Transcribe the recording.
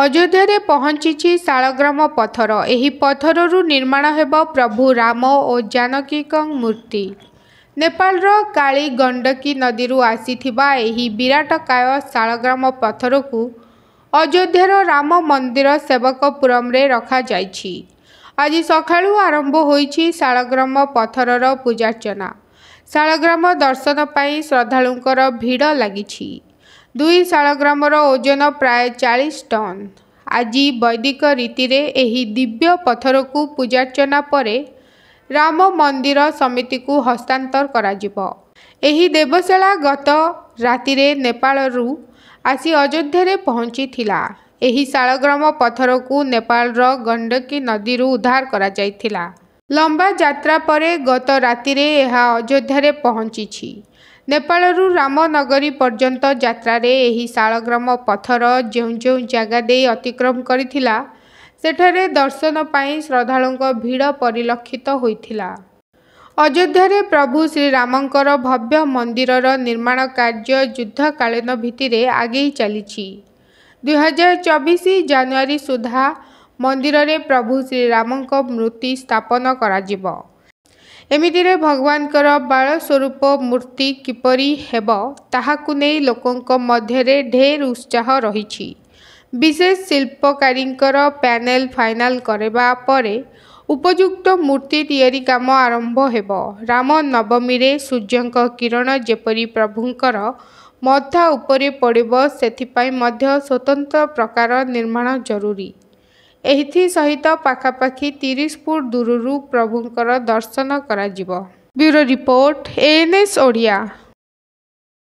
ଅଯୋଧ୍ୟାରେ ପହଞ୍ଚିଛି ଶାଳଗ୍ରାମ ପଥର ଏହି ପଥରରୁ ନିର୍ମାଣ ହେବ ପ୍ରଭୁ ରାମ ଓ ଜାନକୀଙ୍କ ମୂର୍ତ୍ତି ନେପାଳର କାଳି ଗଣ୍ଡକୀ ନଦୀରୁ ଆସିଥିବା ଏହି ବିରାଟକାୟ ଶାଳଗ୍ରାମ ପଥରକୁ ଅଯୋଧ୍ୟାର ରାମ ମନ୍ଦିର ସେବକପୁରମରେ ରଖାଯାଇଛି ଆଜି ସକାଳୁ ଆରମ୍ଭ ହୋଇଛି ଶାଳଗ୍ରାମ ପଥରର ପୂଜାର୍ଚ୍ଚନା ଶାଳଗ୍ରାମ ଦର୍ଶନ ପାଇଁ ଶ୍ରଦ୍ଧାଳୁଙ୍କର ଭିଡ଼ ଲାଗିଛି ଦୁଇ ଶାଳଗ୍ରାମର ଓଜନ ପ୍ରାୟ ଚାଳିଶ ଟନ୍ ଆଜି ବୈଦିକ ରୀତିରେ ଏହି ଦିବ୍ୟ ପଥରକୁ ପୂଜାର୍ଚ୍ଚନା ପରେ ରାମ ମନ୍ଦିର ସମିତିକୁ ହସ୍ତାନ୍ତର କରାଯିବ ଏହି ଦେବଶାଳା ଗତ ରାତିରେ ନେପାଳରୁ ଆସି ଅଯୋଧ୍ୟାରେ ପହଞ୍ଚିଥିଲା ଏହି ଶାଳଗ୍ରାମ ପଥରକୁ ନେପାଳର ଗଣ୍ଡକୀ ନଦୀରୁ ଉଦ୍ଧାର କରାଯାଇଥିଲା ଲମ୍ବା ଯାତ୍ରା ପରେ ଗତ ରାତିରେ ଏହା ଅଯୋଧ୍ୟାରେ ପହଞ୍ଚିଛି ନେପାଳରୁ ରାମନଗରୀ ପର୍ଯ୍ୟନ୍ତ ଯାତ୍ରାରେ ଏହି ଶାଳଗ୍ରାମ ପଥର ଯେଉଁ ଯେଉଁ ଜାଗା ଦେଇ ଅତିକ୍ରମ କରିଥିଲା ସେଠାରେ ଦର୍ଶନ ପାଇଁ ଶ୍ରଦ୍ଧାଳୁଙ୍କ ଭିଡ଼ ପରିଲକ୍ଷିତ ହୋଇଥିଲା ଅଯୋଧ୍ୟାରେ ପ୍ରଭୁ ଶ୍ରୀରାମଙ୍କର ଭବ୍ୟ ମନ୍ଦିରର ନିର୍ମାଣ କାର୍ଯ୍ୟ ଯୁଦ୍ଧକାଳୀନ ଭିତ୍ତିରେ ଆଗେଇ ଚାଲିଛି ଦୁଇହଜାର ଚବିଶ ଜାନୁଆରୀ ସୁଦ୍ଧା ମନ୍ଦିରରେ ପ୍ରଭୁ ଶ୍ରୀରାମଙ୍କ ମୂର୍ତ୍ତି ସ୍ଥାପନ କରାଯିବ ଏମିତିରେ ଭଗବାନଙ୍କର ବାଳ ସ୍ୱରୂପ ମୂର୍ତ୍ତି କିପରି ହେବ ତାହାକୁ ନେଇ ଲୋକଙ୍କ ମଧ୍ୟରେ ଢେର ଉତ୍ସାହ ରହିଛି ବିଶେଷ ଶିଳ୍ପକାରୀଙ୍କର ପ୍ୟାନେଲ ଫାଇନାଲ କରିବା ପରେ ଉପଯୁକ୍ତ ମୂର୍ତ୍ତି ତିଆରି କାମ ଆରମ୍ଭ ହେବ ରାମନବମୀରେ ସୂର୍ଯ୍ୟଙ୍କ କିରଣ ଯେପରି ପ୍ରଭୁଙ୍କର ମଥା ଉପରେ ପଡ଼ିବ ସେଥିପାଇଁ ମଧ୍ୟ ସ୍ୱତନ୍ତ୍ର ପ୍ରକାର ନିର୍ମାଣ ଜରୁରୀ ଏଥିସହିତ ପାଖାପାଖି ତିରିଶ ଫୁଟ ଦୂରରୁ ପ୍ରଭୁଙ୍କର ଦର୍ଶନ କରାଯିବ ବ୍ୟୁରୋ ରିପୋର୍ଟ ଏଏନ୍ଏସ୍ ଓଡ଼ିଆ